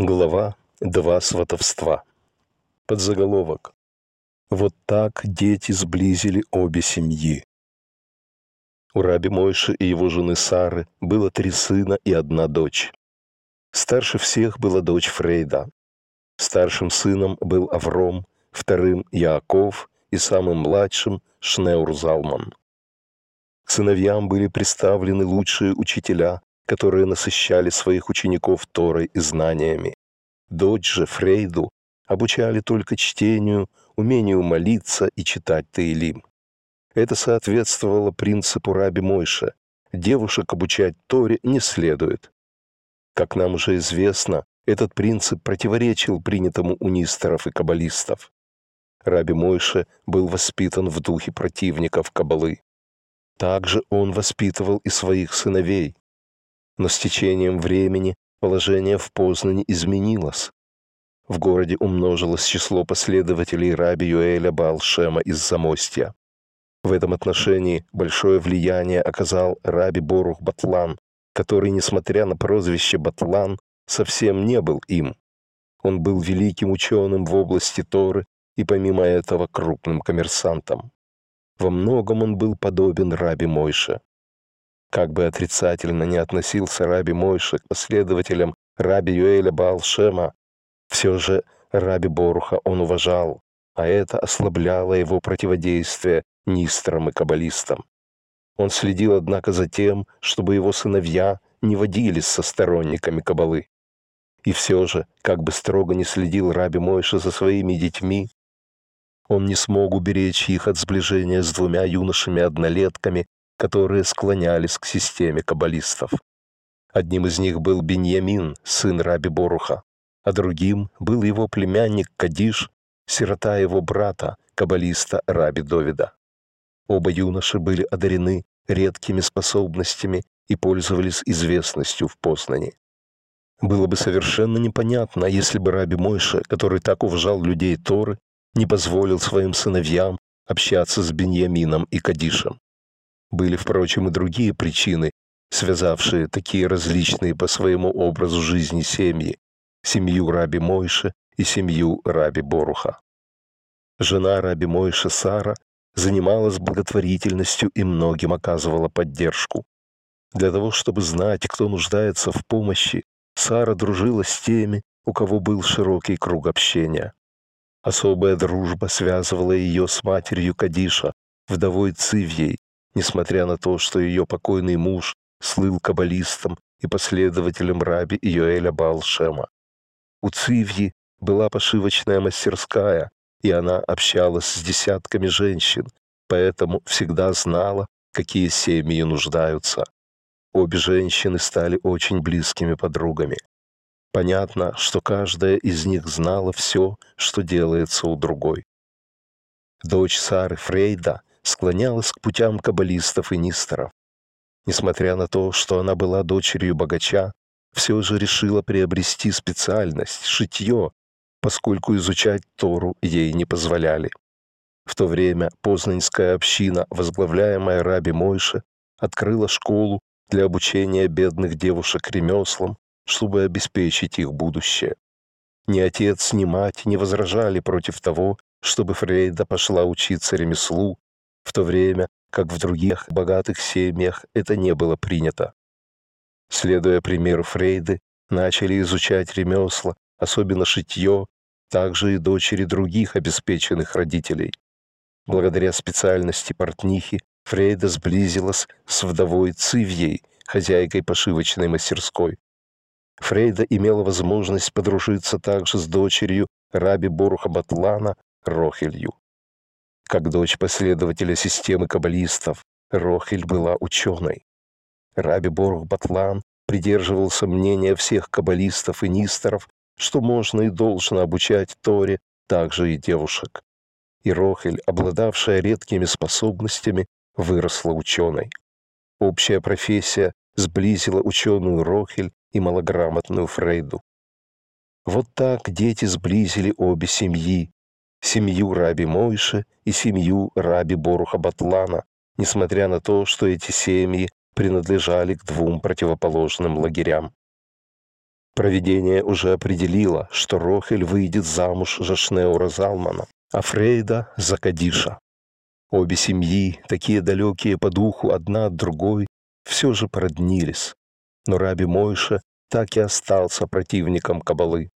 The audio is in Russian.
Глава два сватовства. Подзаголовок. Вот так дети сблизили обе семьи. У раби Мойши и его жены Сары было три сына и одна дочь. Старше всех была дочь Фрейда. Старшим сыном был Авром, вторым – Яаков и самым младшим – Шнеур Залман. К сыновьям были представлены лучшие учителя, которые насыщали своих учеников Торой и знаниями. Дочь же Фрейду обучали только чтению, умению молиться и читать Таилим. Это соответствовало принципу Раби Мойша. Девушек обучать Торе не следует. Как нам уже известно, этот принцип противоречил принятому у нисторов и каббалистов. Раби Мойше был воспитан в духе противников каббалы. Также он воспитывал и своих сыновей но с течением времени положение в Познане изменилось. В городе умножилось число последователей раби Юэля Балшема из Замостья. В этом отношении большое влияние оказал раби Борух Батлан, который, несмотря на прозвище Батлан, совсем не был им. Он был великим ученым в области Торы и помимо этого крупным коммерсантом. Во многом он был подобен раби Мойше. Как бы отрицательно не относился Раби Мойши к последователям Раби Юэля Баалшема, все же Раби Боруха он уважал, а это ослабляло его противодействие нистрам и каббалистам. Он следил, однако, за тем, чтобы его сыновья не водились со сторонниками кабалы. И все же, как бы строго не следил Раби Мойша за своими детьми, он не смог уберечь их от сближения с двумя юношами-однолетками, которые склонялись к системе каббалистов. Одним из них был Беньямин, сын Раби Боруха, а другим был его племянник Кадиш, сирота его брата, каббалиста Раби Довида. Оба юноши были одарены редкими способностями и пользовались известностью в Познане. Было бы совершенно непонятно, если бы Раби Мойша, который так уважал людей Торы, не позволил своим сыновьям общаться с Беньямином и Кадишем. Были, впрочем, и другие причины, связавшие такие различные по своему образу жизни семьи, семью Раби Мойши и семью Раби Боруха. Жена Раби Мойши Сара занималась благотворительностью и многим оказывала поддержку. Для того, чтобы знать, кто нуждается в помощи, Сара дружила с теми, у кого был широкий круг общения. Особая дружба связывала ее с матерью Кадиша, вдовой Цивьей, несмотря на то, что ее покойный муж слыл каббалистом и последователем раби Йоэля Балшема. У Цивьи была пошивочная мастерская, и она общалась с десятками женщин, поэтому всегда знала, какие семьи нуждаются. Обе женщины стали очень близкими подругами. Понятно, что каждая из них знала все, что делается у другой. Дочь Сары Фрейда — склонялась к путям каббалистов и нисторов. Несмотря на то, что она была дочерью богача, все же решила приобрести специальность — шитье, поскольку изучать Тору ей не позволяли. В то время познанская община, возглавляемая Раби Мойше, открыла школу для обучения бедных девушек ремеслам, чтобы обеспечить их будущее. Ни отец, ни мать не возражали против того, чтобы Фрейда пошла учиться ремеслу, в то время как в других богатых семьях это не было принято. Следуя примеру Фрейды, начали изучать ремесла, особенно шитье, также и дочери других обеспеченных родителей. Благодаря специальности портнихи Фрейда сблизилась с вдовой Цивьей, хозяйкой пошивочной мастерской. Фрейда имела возможность подружиться также с дочерью раби Боруха Батлана Рохелью. Как дочь последователя системы каббалистов, Рохель была ученой. Раби Борух Батлан придерживался мнения всех каббалистов и нисторов, что можно и должно обучать Торе также и девушек. И Рохель, обладавшая редкими способностями, выросла ученой. Общая профессия сблизила ученую Рохель и малограмотную Фрейду. Вот так дети сблизили обе семьи, семью Раби Мойши и семью Раби Боруха Батлана, несмотря на то, что эти семьи принадлежали к двум противоположным лагерям. Проведение уже определило, что Рохель выйдет замуж за Шнеура Залмана, а Фрейда — за Кадиша. Обе семьи, такие далекие по духу одна от другой, все же проднились. Но Раби Мойша так и остался противником Кабалы.